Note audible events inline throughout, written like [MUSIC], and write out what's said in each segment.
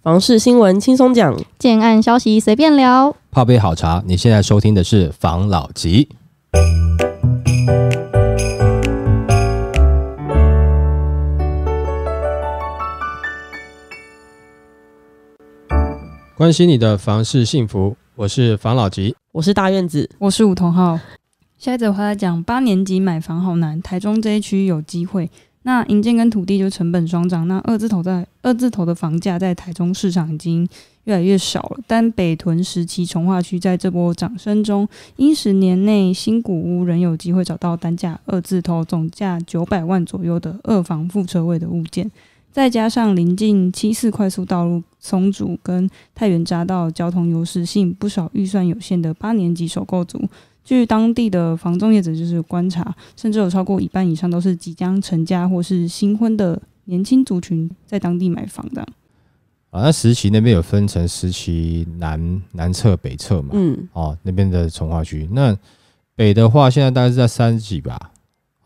房事新闻轻松讲，建案消息随便聊，泡杯好茶。你现在收听的是房老吉，关心你的房事幸福，我是房老吉，我是大院子，我是梧桐浩。下一则话来讲，八年级买房好难，台中这一区有机会。那银建跟土地就成本双涨，那二字头在二字头的房价在台中市场已经越来越少了。但北屯、时期、从化区在这波涨升中，因十年内新古屋仍有机会找到单价二字头、总价九百万左右的二房副车位的物件，再加上临近七四快速道路松竹跟太原匝道交通优势，吸引不少预算有限的八年级首购族。据当地的房仲业者就是观察，甚至有超过一半以上都是即将成家或是新婚的年轻族群在当地买房的。啊，那石岐那边有分成石岐南南侧、北侧嘛？嗯。哦，那边的从化区，那北的话现在大概是在三十几吧。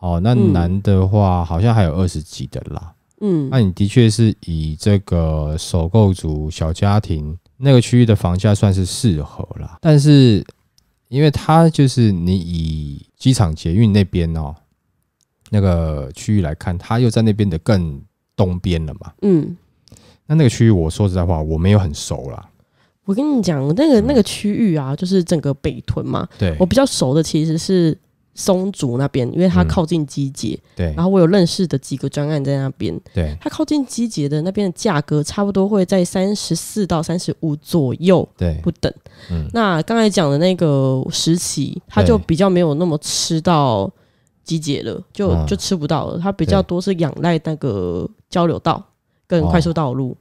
哦，那南的话好像还有二十几的啦。嗯。那你的确是以这个首购族小家庭那个区域的房价算是适合啦，但是。因为它就是你以机场捷运那边哦，那个区域来看，它又在那边的更东边了嘛。嗯，那那个区域，我说实在话，我没有很熟啦。我跟你讲，那个那个区域啊，就是整个北屯嘛。对，我比较熟的其实是。松竹那边，因为它靠近基捷，对。然后我有认识的几个专案在那边，对。它靠近基捷的那边的价格，差不多会在三十四到三十五左右，对，不等。嗯。那刚才讲的那个石旗，它就比较没有那么吃到基捷了，就就吃不到了。它比较多是仰赖那个交流道跟快速道路。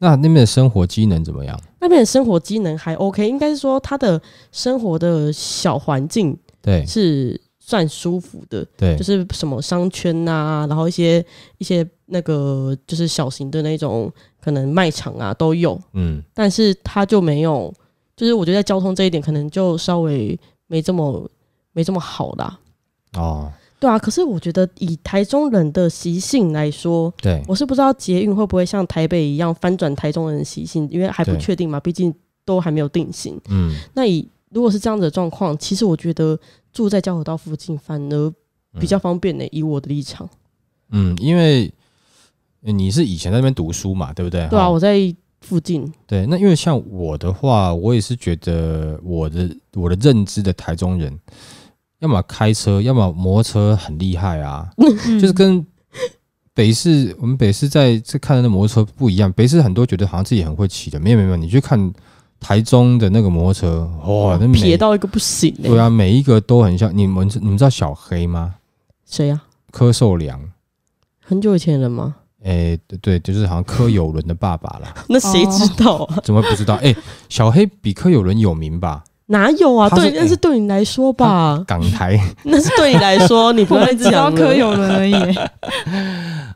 那那边的生活机能怎么样？那边的生活机能还 OK，应该是说它的生活的小环境对是。算舒服的，对，就是什么商圈啊，然后一些一些那个就是小型的那种可能卖场啊都有，嗯，但是它就没有，就是我觉得在交通这一点可能就稍微没这么没这么好啦。哦，对啊，可是我觉得以台中人的习性来说，对我是不知道捷运会不会像台北一样翻转台中人的习性，因为还不确定嘛，毕竟都还没有定型。嗯，那以。如果是这样子的状况，其实我觉得住在交口道附近反而比较方便呢。以我的立场，嗯，因为你是以前在那边读书嘛，对不对？对啊，我在附近。对，那因为像我的话，我也是觉得我的我的认知的台中人，要么开车，要么摩托车很厉害啊，就是跟北市我们北市在这看的那摩托车不一样。北市很多觉得好像自己很会骑的，没有没有，你去看。台中的那个摩托车，哇，那撇到一个不行对啊，每一个都很像。你们你们知道小黑吗？谁呀？柯受良。很久以前了吗？哎，对，就是好像柯有伦的爸爸了。[LAUGHS] 那谁知道啊？[LAUGHS] 怎么不知道？哎，小黑比柯有伦有名吧？哪有啊？对，那是对你来说吧？港台？[LAUGHS] 那是对你来说，你不会知道柯有伦而已。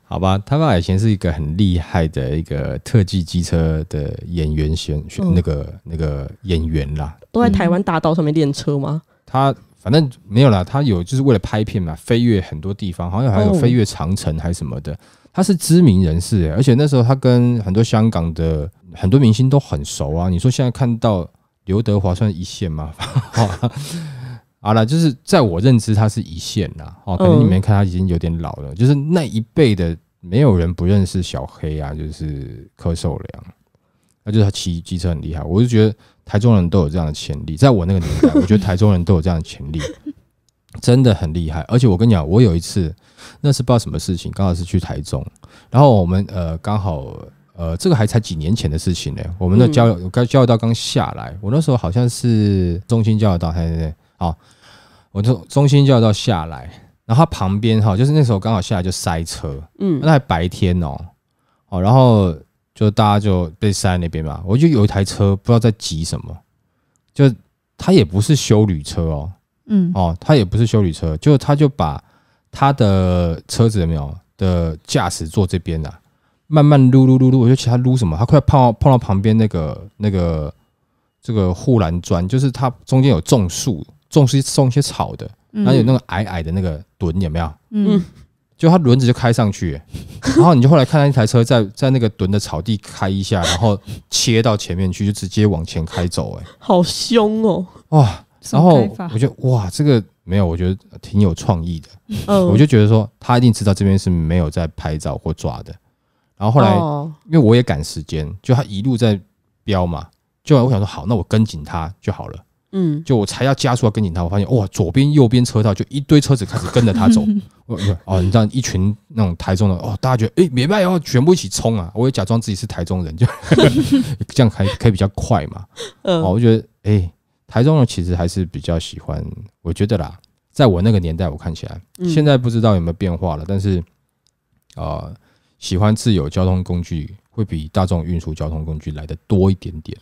好吧，他爸以前是一个很厉害的一个特技机车的演员，选选那个那个演员啦，都在台湾大道上面练车吗？他反正没有啦，他有就是为了拍片嘛，飞跃很多地方，好像还有飞跃长城还是什么的。他是知名人士哎，而且那时候他跟很多香港的很多明星都很熟啊。你说现在看到刘德华算一线吗？[LAUGHS] 好了，就是在我认知，他是一线啦。哦，可能你们看他已经有点老了。就是那一辈的，没有人不认识小黑啊，就是柯受良，那就是他骑机车很厉害。我就觉得台中人都有这样的潜力，在我那个年代，我觉得台中人都有这样的潜力，真的很厉害。而且我跟你讲，我有一次，那是不知道什么事情，刚好是去台中，然后我们呃刚好呃这个还才几年前的事情呢，我们的交流、该交流道刚下来，我那时候好像是中心交流道还是好。我从中心就要到下来，然后他旁边哈，就是那时候刚好下来就塞车，嗯，那还白天哦，哦，然后就大家就被塞那边嘛。我就有一台车不知道在急什么，就他也不是修旅车哦，嗯，哦，他也不是修旅车，就他就把他的车子有没有的驾驶座这边呐，慢慢撸撸撸撸，我就其他撸什么，他快碰到碰到旁边那个那个这个护栏砖，就是他中间有种树。种是种一些草的，然后有那个矮矮的那个墩，有没有？嗯，就它轮子就开上去，[LAUGHS] 然后你就后来看到一台车在在那个墩的草地开一下，然后切到前面去，就直接往前开走，哎，好凶哦，哇！然后我觉得哇，这个没有，我觉得挺有创意的，我就觉得说他一定知道这边是没有在拍照或抓的。然后后来因为我也赶时间，就他一路在飙嘛，就我想说好，那我跟紧他就好了。嗯，就我才要加速要跟紧他，我发现哇，左边右边车道就一堆车子开始跟着他走。[LAUGHS] 哦，你知道一群那种台中的哦，大家觉得哎，没办法，全部一起冲啊！我也假装自己是台中人，就 [LAUGHS] 这样开开 [LAUGHS] 可以比较快嘛。哦，我觉得哎，台中人其实还是比较喜欢，我觉得啦，在我那个年代我看起来，现在不知道有没有变化了，但是啊，喜欢自有交通工具会比大众运输交通工具来的多一点点。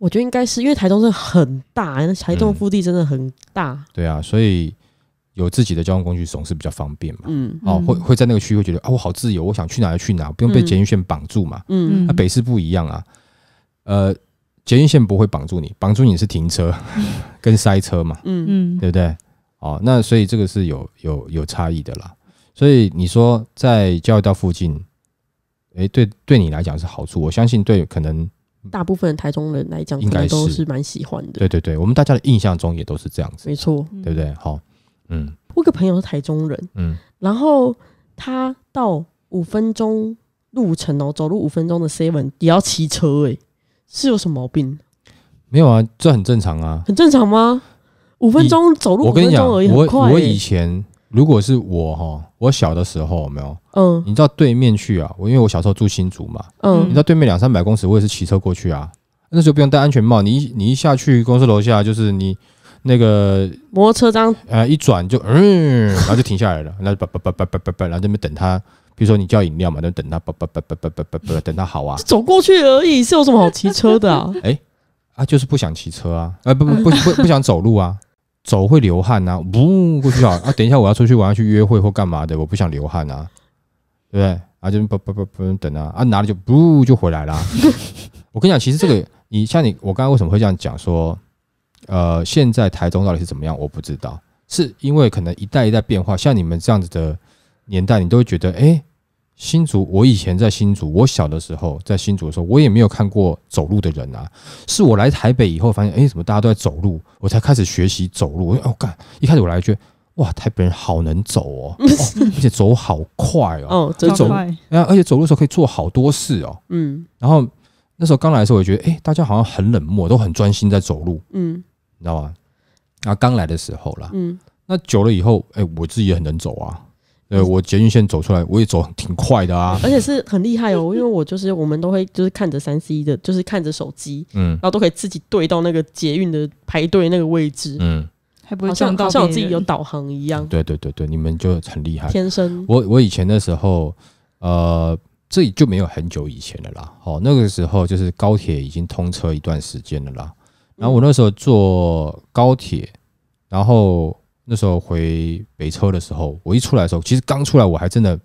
我觉得应该是因为台中是很大，台中腹地真的很大。对啊，所以有自己的交通工具总是比较方便嘛。嗯，哦，会会在那个区域觉得啊，我好自由，我想去哪就去哪，不用被捷运线绑住嘛。嗯嗯。那北市不一样啊，呃，捷运线不会绑住你，绑住你是停车 [LAUGHS] 跟塞车嘛。嗯嗯，对不对？哦，那所以这个是有有有差异的啦。所以你说在交育道附近，哎，对，对你来讲是好处，我相信对可能。大部分台中人来讲，应该都是蛮喜欢的。对对对，我们大家的印象中也都是这样子。没错，对不对？好，嗯，我有个朋友是台中人，嗯，然后他到五分钟路程哦，走路五分钟的 seven 也要骑车，哎，是有什么毛病？没有啊，这很正常啊。很正常吗？五分钟走路五分钟而已，很快。我以前。如果是我哈，我小的时候没有，嗯，你知道对面去啊？我因为我小时候住新竹嘛，嗯，你知道对面两三百公尺，我也是骑车过去啊。那时候不用戴安全帽，你一你一下去公司楼下就是你那个摩托车章，呃，一转就嗯，然后就停下来了，[LAUGHS] 那叭叭叭叭叭叭叭，然后那边等他，比如说你叫饮料嘛，那等他叭叭叭叭叭叭叭，等他好啊，走过去而已，是有什么好骑车的？哎，[LAUGHS] 啊，就是不想骑车啊，哎，不不不不不想走路啊。走会流汗呐，不过去好啊！等一下我要出去玩，去约会或干嘛的，我不想流汗啊，对不对？啊，就不不不不等啊！啊，拿了就不就回来啦。[LAUGHS] 我跟你讲，其实这个你像你，我刚刚为什么会这样讲说，呃，现在台中到底是怎么样，我不知道，是因为可能一代一代变化，像你们这样子的年代，你都会觉得哎。新竹，我以前在新竹，我小的时候在新竹的时候，我也没有看过走路的人啊。是我来台北以后发现，哎，怎么大家都在走路？我才开始学习走路。我干，一开始我来觉得，哇，台北人好能走哦，[LAUGHS] 而且走好快哦，嗯，超快。而且走路的时候可以做好多事哦，嗯。然后那时候刚来的时候，我就觉得，哎，大家好像很冷漠，都很专心在走路，嗯，你知道吗？啊，刚来的时候啦，嗯，那久了以后，哎，我自己也很能走啊。对，我捷运线走出来，我也走挺快的啊，而且是很厉害哦，因为我就是我们都会就是看着三 C 的，就是看着手机，嗯，然后都可以自己对到那个捷运的排队那个位置，嗯，还不会像像我自己有导航一样，对对对对，你们就很厉害，天生。我我以前的时候，呃，这就没有很久以前的啦，哦，那个时候就是高铁已经通车一段时间了啦，然后我那时候坐高铁，然后。那时候回北车的时候，我一出来的时候，其实刚出来我还真的，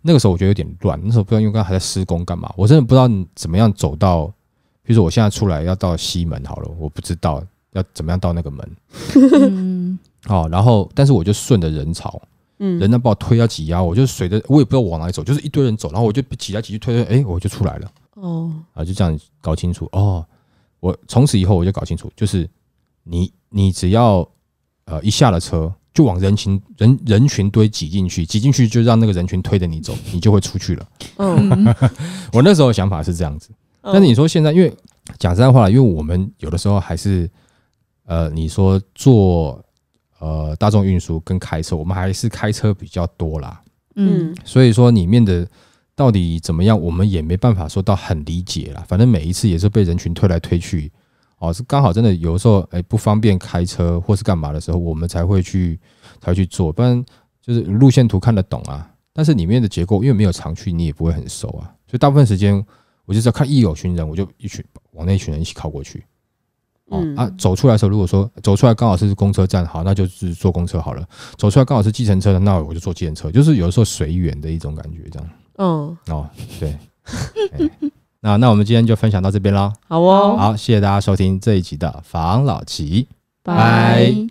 那个时候我觉得有点乱。那时候不知道因为刚还在施工干嘛，我真的不知道怎么样走到，比如说我现在出来要到西门好了，我不知道要怎么样到那个门。好，[LAUGHS] 然后但是我就顺着人潮，嗯，人家把我推要挤压，我就随着我也不知道往哪里走，就是一堆人走，然后我就挤来挤去推推，哎，我就出来了。哦，啊，就这样搞清楚。哦，我从此以后我就搞清楚，就是你你只要。呃，一下了车就往人群人人群堆挤进去，挤进去就让那个人群推着你走，你就会出去了。嗯，[LAUGHS] 我那时候想法是这样子。但是你说现在，因为讲实在话，因为我们有的时候还是，呃，你说做呃大众运输跟开车，我们还是开车比较多啦。嗯，所以说里面的到底怎么样，我们也没办法说到很理解了。反正每一次也是被人群推来推去。哦，是刚好真的有的时候，哎，不方便开车或是干嘛的时候，我们才会去才去做，不然就是路线图看得懂啊，但是里面的结构因为没有常去，你也不会很熟啊，所以大部分时间我就只要看一有群人，我就一群往那一群人一起靠过去。嗯。啊，走出来的时候，如果说走出来刚好是公车站，好，那就是坐公车好了；走出来刚好是计程车的，那我就坐计程车，就是有的时候随缘的一种感觉，这样。嗯。哦，对。[LAUGHS] 啊，那我们今天就分享到这边喽。好哦，好，谢谢大家收听这一集的防老集，拜。